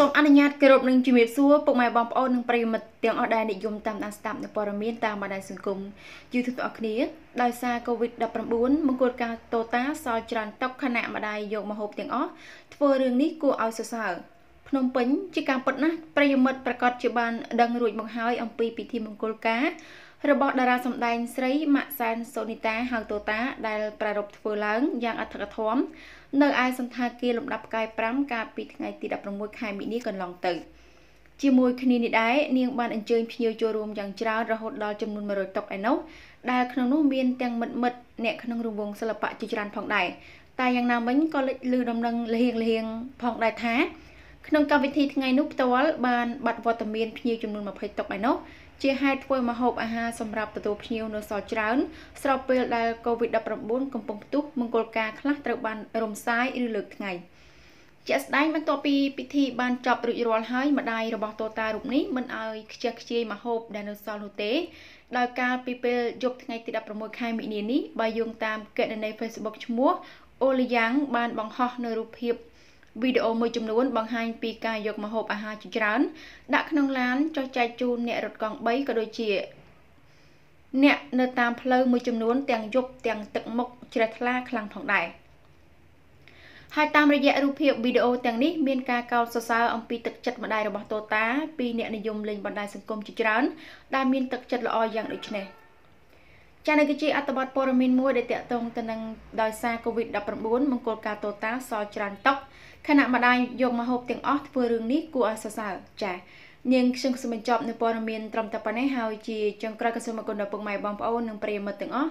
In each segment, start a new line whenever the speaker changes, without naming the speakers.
សូមអនុញ្ញាតគោរពនឹងជំរាបសួរពុកម៉ែបងប្អូននិងប្រិយមិត្តទាំងអស់ដែលនិយមតាមដានស្ដាប់នៅព័ត៌មានតាមបណ្ដាញសង្គម YouTube ទាំងអស់គ្នាដោយសារ COVID-19 មង្គលការតូតាសល់ច្រើនតុកខណៈម្ដាយយកមកហូបទាំងអស់ធ្វើរឿងនេះគួរឲ្យសរសើរភ្នំពេញជាការពិតណាស់ប្រិយមិត្តប្រកាសជាបានដឹងរួចមកហើយ អំពីពិធីមង្គលការរបស់តារាសម្ដែងស្រីម៉ាក់សែនសូនីតាហៅតូតា ដែលប្រារព្ធធ្វើឡើងយ៉ាងអធិកអធម នៅឯសន្តាគារលំដាប់ផ្កាយ5កាលពីថ្ងៃទី16ខែមីនាកន្លងទៅជាមួយគ្នានេះដែរនាងបានអញ្ជើញភ្ញៀវចូលរួមយ៉ាងច្រើនរហូតដល់ចំនួន100តុកឯនោះដែលក្នុងនោះមានទាំងមិត្តមិត្តអ្នកក្នុងរង្វង់សិល្បៈជាច្រើនផងដែរតែយ៉ាងណាមិញក៏លេចលឺដំណឹងលហៀងលហៀងផងដែរថាក្នុងកម្មវិធីថ្ងៃនោះផ្ទាល់បានបាត់វត្តមានភ្ញៀវចំនួន20តុកឯនោះជាហេតុធ្វើម្ហូបអាហារសម្រាប់ទទួលភ្ញៀវនៅសល់ច្រើន ស្របពេលដែល COVID-19 កំពុងផ្ទុះមង្គលការខ្លះត្រូវបានរំសាយឬលើកថ្ងៃជាស្ដែងបន្ទាប់ពីពិធីបានចប់រួចរាល់ហើយម្ដាយរបស់តូតារូបនេះមិនឲ្យខ្ជះខ្ជាយមហូបដែលនៅសល់នោះទេដោយកាលពីពេលយប់ថ្ងៃទី16ខែមីនានេះបើយោងតាមគណនី Facebook ឈ្មោះអូលីយ៉ាងបានបង្ហោះនៅរូបភាពវីដេអូមួយចំនួន បង្ហាញពីការយកម្ហូបអាហារជាច្រើនដាក់ក្នុងឡានចុះចែកជូនអ្នក រត់កង់3ក៏ដូចជាអ្នកនៅតាមផ្លូវមួយចំនួនទាំងយប់ទាំងទឹកមុខជ្រះថ្លាខ្លាំងផងដែរហើយតាមរយៈរូបភាពវីដេអូទាំងនេះមានការកោតសរសើរអំពីទឹកចិត្តម្ដាយរបស់តូតាពីអ្នកនិយមលេងបណ្ដាញសង្គមជាច្រើនដែលមានទឹកចិត្តល្អយ៉ាងដូចនេះ។ចានៅគឺជាអត្តបទព័ត៌មានមួយដែលតាក់ទងទៅនឹងដោយសារ COVID-19 មង្គលការតូតាសច្រើនតុកខណៈម្ដាយយកមកហូបទាំងអស់ធ្វើរឿងនេះគួរឲ្យសរសើរចានាងខ្ញុំសូមបញ្ចប់នៅព័ត៌មានត្រឹមតែប៉ុណ្ណេះហើយជាចុងក្រោយក៏សូមអរគុណដល់ពុកម៉ែបងប្អូននិងប្រិយមិត្តទាំងអស់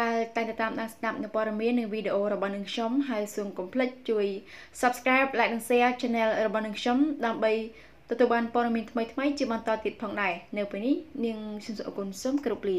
ដែលតែងតែតាមដានស្ដាប់នៅព័ត៌មាននិងវីដេអូរបស់នឹងខ្ញុំហើយសូមកុំភ្លេចជួយ Subscribe Like និង Share Channel របស់នឹងខ្ញុំដើម្បីទទួលបានព័ត៌មានថ្មីៗជាបន្តទៀតផងដែរនៅ ពេលនេះនាងខ្ញុំសូមអរគុណសូមគោរពលា